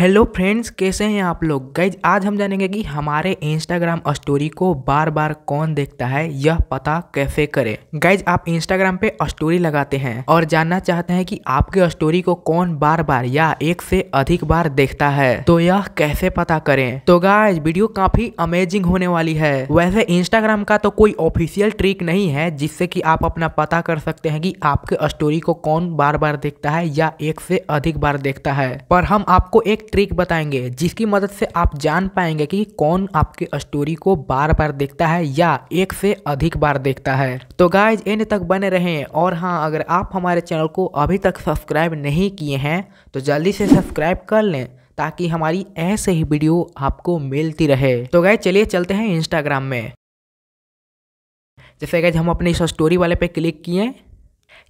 hello friends कैसे हैं आप लोग गैज आज हम जानेंगे कि हमारे इंस्टाग्राम स्टोरी को बार बार कौन देखता है यह पता कैसे करें गैज आप इंस्टाग्राम पे स्टोरी लगाते हैं और जानना चाहते हैं कि आपके स्टोरी को कौन बार बार या एक से अधिक बार देखता है तो यह कैसे पता करें तो गैज वीडियो काफी अमेजिंग होने वाली है वैसे इंस्टाग्राम का तो कोई ऑफिशियल ट्रिक नहीं है जिससे की आप अपना पता कर सकते हैं की आपके स्टोरी को कौन बार बार देखता है या एक से अधिक बार देखता है पर हम आपको एक ट्रिक बताएंगे जिसकी मदद से आप जान पाएंगे कि कौन आपके स्टोरी को बार बार देखता है या एक से अधिक बार देखता है तो गाइज एंड तक बने रहें और हाँ अगर आप हमारे चैनल को अभी तक सब्सक्राइब नहीं किए हैं तो जल्दी से सब्सक्राइब कर लें ताकि हमारी ऐसे ही वीडियो आपको मिलती रहे तो गाय चलिए चलते हैं इंस्टाग्राम में जैसे गाय हम अपने इस स्टोरी वाले पे क्लिक किए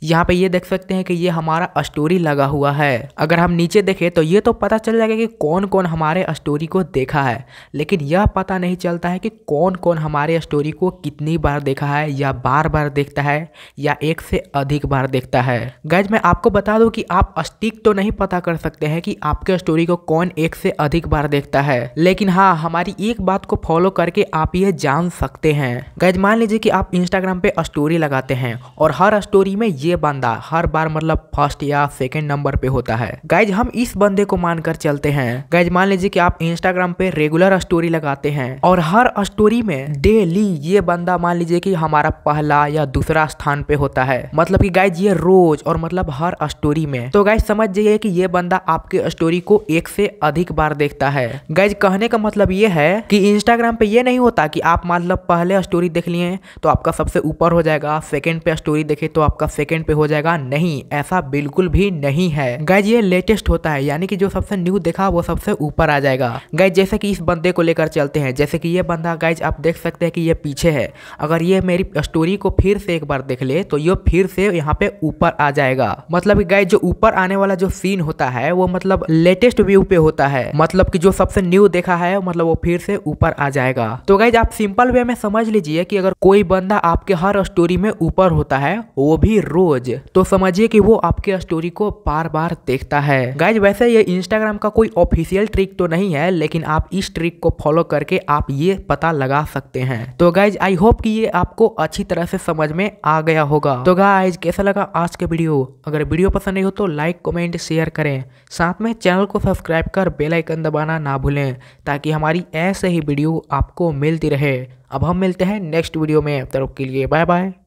यहाँ पे ये देख सकते हैं कि ये हमारा स्टोरी लगा हुआ है अगर हम नीचे देखें तो ये तो पता चल जाएगा कि कौन कौन हमारे स्टोरी को देखा है लेकिन यह पता नहीं चलता है कि कौन कौन हमारे स्टोरी को कितनी बार देखा है या बार बार देखता है या एक से अधिक बार देखता है गैज मैं आपको बता दूँ कि आप स्टिक तो नहीं पता कर सकते हैं कि आपके स्टोरी को कौन एक से अधिक बार देखता है लेकिन हाँ हमारी एक बात को फॉलो करके आप ये जान सकते हैं गैज मान लीजिए कि आप इंस्टाग्राम पे स्टोरी लगाते हैं और हर स्टोरी में ये ये बंदा हर बार मतलब फर्स्ट या सेकेंड नंबर पे होता है गाइज हम इस बंदे को मानकर चलते हैं गाइज मान लीजिए कि आप इंस्टाग्राम पे रेगुलर स्टोरी लगाते हैं और हर स्टोरी में डेली ये बंदा मान लीजिए कि हमारा पहला या दूसरा स्थान पे होता है मतलब कि गाइज ये रोज और मतलब हर स्टोरी में तो गाइज समझ जाइए कि ये बंदा आपके स्टोरी को एक से अधिक बार देखता है गाइज कहने का मतलब ये है कि इंस्टाग्राम पे ये नहीं होता कि आप मतलब पहले स्टोरी देख लिए तो आपका सबसे ऊपर हो जाएगा सेकेंड पे स्टोरी देखे तो आपका सेकेंड परसेंट पे हो जाएगा नहीं ऐसा बिल्कुल भी नहीं है गाइज ये लेटेस्ट होता है यानी कि जो सबसे न्यू देखा वो सबसे ऊपर आ जाएगा गाइज जैसे कि इस बंदे को लेकर चलते हैं जैसे कि ये बंदा गाइज आप देख सकते हैं कि ये पीछे है अगर ये मेरी स्टोरी को फिर से एक बार देख ले तो ये फिर से यहाँ पे ऊपर आ जाएगा मतलब गाइज जो ऊपर आने वाला जो सीन होता है वो मतलब लेटेस्ट व्यू पे होता है मतलब की जो सबसे न्यू देखा है मतलब वो फिर से ऊपर आ जाएगा तो गाइज आप सिंपल वे में समझ लीजिए कि अगर कोई बंदा आपके हर स्टोरी में ऊपर होता है वो भी रोज रोज तो समझिए कि वो आपके स्टोरी को बार बार देखता है गाइज वैसे ये इंस्टाग्राम का कोई ऑफिशियल ट्रिक तो नहीं है लेकिन आप इस ट्रिक को फॉलो करके आप ये पता लगा सकते हैं तो गाइज आई होप कि ये आपको अच्छी तरह से समझ में आ गया होगा तो गाइज कैसा लगा आज का वीडियो अगर वीडियो पसंद नहीं हो तो लाइक कमेंट शेयर करें साथ में चैनल को सब्सक्राइब कर बेल आइकन दबाना ना भूलें ताकि हमारी ऐसे ही वीडियो आपको मिलती रहे अब हम मिलते हैं नेक्स्ट वीडियो में तब के लिए बाय बाय